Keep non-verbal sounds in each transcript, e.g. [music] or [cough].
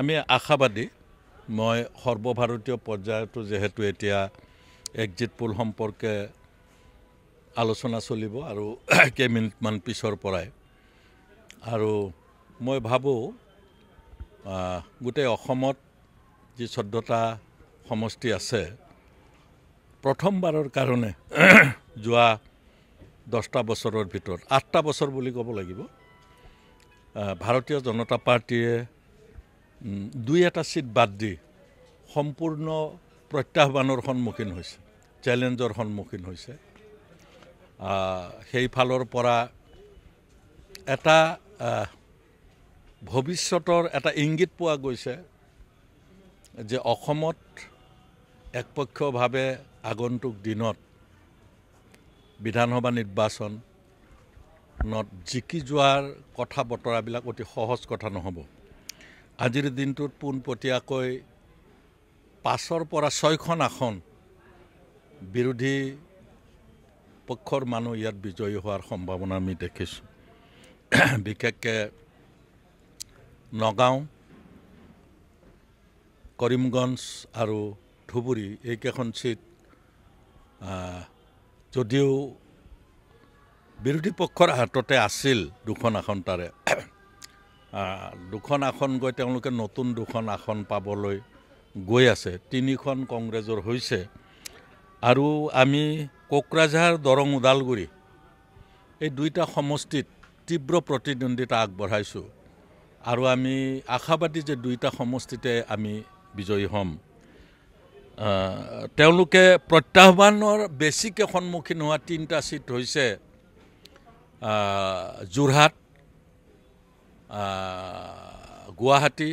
আমি আশাবাদী মই সৰ্বভাৰতীয় পৰ্যায়তো যিহেতু এতিয়া এক্সিট পোল সম্পৰ্কে আলোচনা চলিব আৰু [clears throat] কেইমিনিটমান পিছৰ পৰাই আৰু মই ভাবোঁ গোটেই অসমত যি চৈধ্যটা সমষ্টি আছে প্ৰথমবাৰৰ কাৰণে [clears throat] যোৱা দহটা বছৰৰ ভিতৰত আঠটা বছৰ বুলি ক'ব লাগিব ভাৰতীয় জনতা পাৰ্টীয়ে দুই এটা ছিট বাদ দি সম্পূৰ্ণ প্ৰত্যাহ্বানৰ সন্মুখীন হৈছে চেলেঞ্জৰ সন্মুখীন হৈছে সেইফালৰ পৰা এটা ভৱিষ্যতৰ এটা ইংগিত পোৱা গৈছে যে অসমত একপক্ষভাৱে আগন্তুক দিনত বিধানসভা নিৰ্বাচনত জিকি যোৱাৰ কথা বতৰাবিলাক অতি সহজ কথা নহ'ব আজিৰ দিনটোত পোনপটীয়াকৈ পাঁচৰ পৰা ছয়খন আসন বিৰোধী পক্ষৰ মানুহ ইয়াত বিজয়ী হোৱাৰ সম্ভাৱনা আমি দেখিছোঁ বিশেষকৈ নগাঁও কৰিমগঞ্জ আৰু ধুবুৰী এইকেইখন চিট যদিও বিৰোধী পক্ষৰ হাততে আছিল দুখন আসন তাৰে দুখন আসন গৈ তেওঁলোকে নতুন দুখন আসন পাবলৈ গৈ আছে তিনিখন কংগ্ৰেছৰ হৈছে আৰু আমি কোকৰাঝাৰ দৰং ওদালগুৰি এই দুইটা সমষ্টিত তীব্ৰ প্ৰতিদ্বন্দ্বিতা আগবঢ়াইছোঁ আৰু আমি আশাবাদী যে দুইটা সমষ্টিতে আমি বিজয়ী হ'ম তেওঁলোকে প্ৰত্যাহ্বানৰ বেছিকৈ সন্মুখীন হোৱা তিনিটা চিট হৈছে যোৰহাট গুৱাহাটী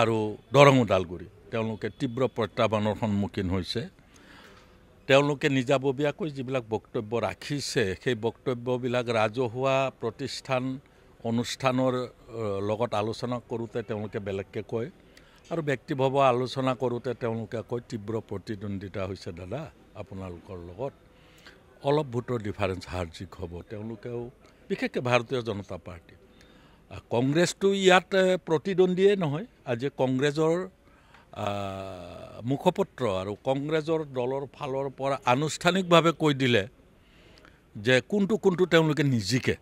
আৰু দৰং ওদালগুৰি তেওঁলোকে তীব্ৰ প্ৰত্যাহ্বানৰ সন্মুখীন হৈছে তেওঁলোকে নিজাববীয়াকৈ যিবিলাক বক্তব্য ৰাখিছে সেই বক্তব্যবিলাক ৰাজহুৱা প্ৰতিষ্ঠান অনুষ্ঠানৰ লগত আলোচনা কৰোঁতে তেওঁলোকে বেলেগকৈ কয় আৰু ব্যক্তিভাৱে আলোচনা কৰোঁতে তেওঁলোকে কয় তীব্ৰ প্ৰতিদ্বন্দ্বিতা হৈছে দাদা আপোনালোকৰ লগত অলপ ভোটৰ ডিফাৰেঞ্চ হাৰ্জিক হ'ব তেওঁলোকেও বিশেষকৈ ভাৰতীয় জনতা পাৰ্টী কংগ্ৰেছটো ইয়াত প্ৰতিদ্বন্দ্বীয়ে নহয় আজি কংগ্ৰেছৰ মুখপত্ৰ আৰু কংগ্ৰেছৰ দলৰ ফালৰ পৰা আনুষ্ঠানিকভাৱে কৈ দিলে যে কোনটো কোনটো তেওঁলোকে নিজিকে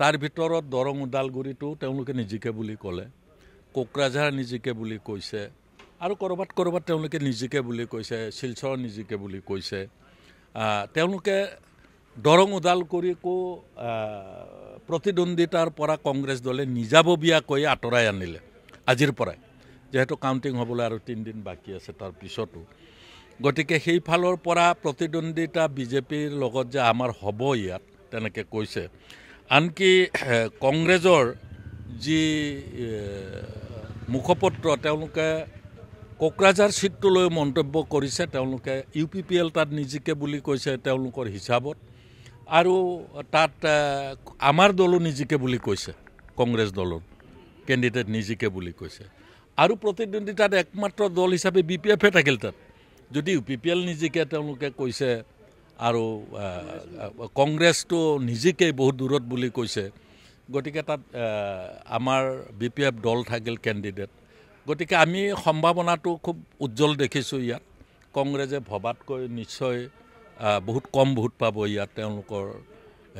তাৰ ভিতৰত দৰং ওদালগুৰিটো তেওঁলোকে নিজিকে বুলি ক'লে কোকৰাঝাৰ নিজিকে বুলি কৈছে আৰু ক'ৰবাত ক'ৰবাত তেওঁলোকে নিজিকে বুলি কৈছে শিলচৰ নিজিকে বুলি কৈছে তেওঁলোকে দৰং ওদালগুৰিকো প্ৰতিদ্বন্দ্বিতাৰ পৰা কংগ্ৰেছ দলে নিজাববীয়াকৈ আঁতৰাই আনিলে আজিৰ পৰাই যিহেতু কাউণ্টিং হ'বলৈ আৰু তিনিদিন বাকী আছে তাৰ পিছতো গতিকে সেইফালৰ পৰা প্ৰতিদ্বন্দ্বিতা বিজেপিৰ লগত যে আমাৰ হ'ব ইয়াত তেনেকৈ কৈছে আনকি কংগ্ৰেছৰ যি মুখপত্ৰ তেওঁলোকে কোকৰাঝাৰ ছিটটোলৈ মন্তব্য কৰিছে তেওঁলোকে ইউ পি পি এল তাত নিজিকে বুলি কৈছে তেওঁলোকৰ হিচাপত আৰু তাত আমাৰ দলো নিজিকে বুলি কৈছে কংগ্ৰেছ দলৰ কেণ্ডিডেট নিজিকে বুলি কৈছে আৰু প্ৰতিদ্বন্দ্বিতাত একমাত্ৰ দল হিচাপে বি পি এফে থাকিল তাত যদি ইউ পি পি এল নিজিকে তেওঁলোকে কৈছে আৰু কংগ্ৰেছটো নিজিকেই বহুত দূৰত বুলি কৈছে গতিকে তাত আমাৰ বি পি এফ দল থাকিল কেণ্ডিডেট গতিকে আমি সম্ভাৱনাটো খুব উজ্জ্বল দেখিছোঁ ইয়াত কংগ্ৰেছে ভবাতকৈ নিশ্চয় বহুত কম ভোট পাব ইয়াত তেওঁলোকৰ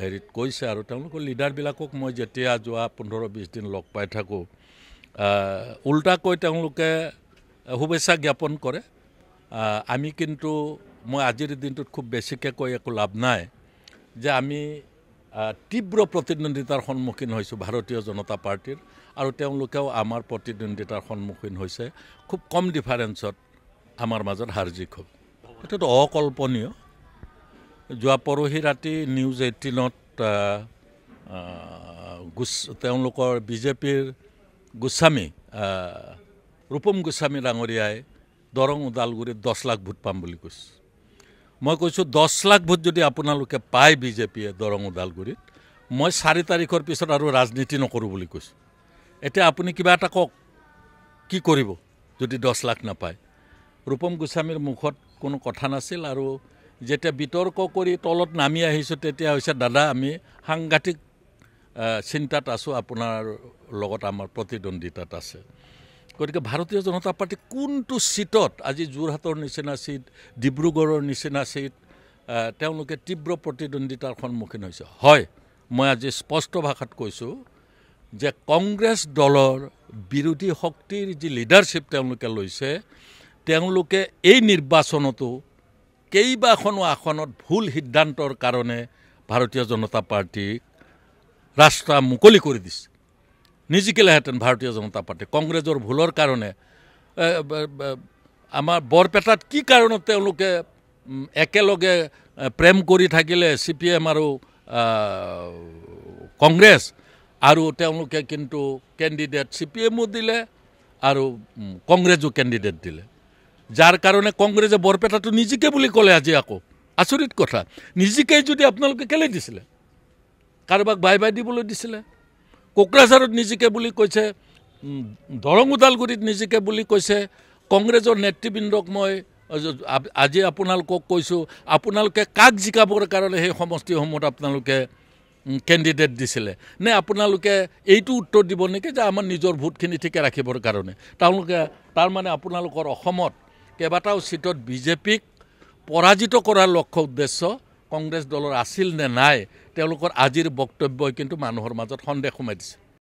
হেৰিত কৈছে আৰু তেওঁলোকৰ লিডাৰবিলাকক মই যেতিয়া যোৱা পোন্ধৰ বিছ দিন লগ পাই থাকোঁ উল্টাকৈ তেওঁলোকে শুভেচ্ছা জ্ঞাপন কৰে আমি কিন্তু মই আজিৰ দিনটোত খুব বেছিকৈ কৈ একো লাভ নাই যে আমি তীব্ৰ প্ৰতিদ্বন্দ্বিতাৰ সন্মুখীন হৈছোঁ ভাৰতীয় জনতা পাৰ্টীৰ আৰু তেওঁলোকেও আমাৰ প্ৰতিদ্বন্দ্বিতাৰ সন্মুখীন হৈছে খুব কম ডিফাৰেঞ্চত আমাৰ মাজত হাৰ জিক হ'ল সেইটোতো অকল্পনীয় যোৱা পৰহি ৰাতি নিউজ এইটিনত গোচ তেওঁলোকৰ বিজেপিৰ গোস্বামী ৰূপম গোস্বামী ডাঙৰীয়াই দৰং ওদালগুৰিত দহ লাখ ভোট পাম বুলি কৈছে মই কৈছোঁ দহ লাখ ভোট যদি আপোনালোকে পায় বিজেপিয়ে দৰং ওদালগুৰিত মই চাৰি তাৰিখৰ পিছত আৰু ৰাজনীতি নকৰোঁ বুলি কৈছোঁ এতিয়া আপুনি কিবা এটা কওক কি কৰিব যদি দহ লাখ নাপায় ৰূপম গোস্বামীৰ মুখত কোনো কথা নাছিল আৰু যেতিয়া বিতৰ্ক কৰি তলত নামি আহিছোঁ তেতিয়া হৈছে দাদা আমি সাংঘাতিক চিন্তাত আছোঁ আপোনাৰ লগত আমাৰ প্ৰতিদ্বন্দ্বিতাত আছে গতিকে ভাৰতীয় জনতা পাৰ্টী কোনটো ছিটত আজি যোৰহাটৰ নিচিনা ছিট ডিব্ৰুগড়ৰ নিচিনা ছিট তেওঁলোকে তীব্ৰ প্ৰতিদ্বন্দ্বিতাৰ সন্মুখীন হৈছে হয় মই আজি স্পষ্ট ভাষাত কৈছোঁ যে কংগ্ৰেছ দলৰ বিৰোধী শক্তিৰ যি লিডাৰশ্বিপ তেওঁলোকে লৈছে তেওঁলোকে এই নিৰ্বাচনতো কেইবাখনো আসনত ভুল সিদ্ধান্তৰ কাৰণে ভাৰতীয় জনতা পাৰ্টীক ৰাস্তা মুকলি কৰি দিছে নিজিকিলেহেঁতেন ভাৰতীয় জনতা পাৰ্টী কংগ্ৰেছৰ ভুলৰ কাৰণে আমাৰ বৰপেটাত কি কাৰণত তেওঁলোকে একেলগে প্ৰেম কৰি থাকিলে চি পি এম আৰু কংগ্ৰেছ আৰু তেওঁলোকে কিন্তু কেণ্ডিডেট চি পি এমো দিলে আৰু কংগ্ৰেছো কেণ্ডিডেট দিলে যাৰ কাৰণে কংগ্ৰেছে বৰপেটাটো নিজিকে বুলি ক'লে আজি আকৌ আচৰিত কথা নিজিকেই যদি আপোনালোকে কেলৈ দিছিলে কাৰোবাক বাই বাই দিবলৈ দিছিলে কোকৰাঝাৰত নিজিকে বুলি কৈছে দৰং ওদালগুৰিত নিজিকে বুলি কৈছে কংগ্ৰেছৰ নেতৃবৃন্দক মই আজি আপোনালোকক কৈছোঁ আপোনালোকে কাক জিকাবৰ কাৰণে সেই সমষ্টিসমূহত আপোনালোকে কেণ্ডিডেট দিছিলে নে আপোনালোকে এইটো উত্তৰ দিব নেকি যে আমাৰ নিজৰ ভোটখিনি ঠিকে ৰাখিবৰ কাৰণে তেওঁলোকে তাৰমানে আপোনালোকৰ অসমত কেইবাটাও চিটত বিজেপিক পৰাজিত কৰাৰ লক্ষ্য উদ্দেশ্য কংগ্ৰেছ দলৰ আছিল নে নাই তেওঁলোকৰ আজিৰ বক্তব্যই কিন্তু মানুহৰ মাজত সন্দেহ সোমাই দিছে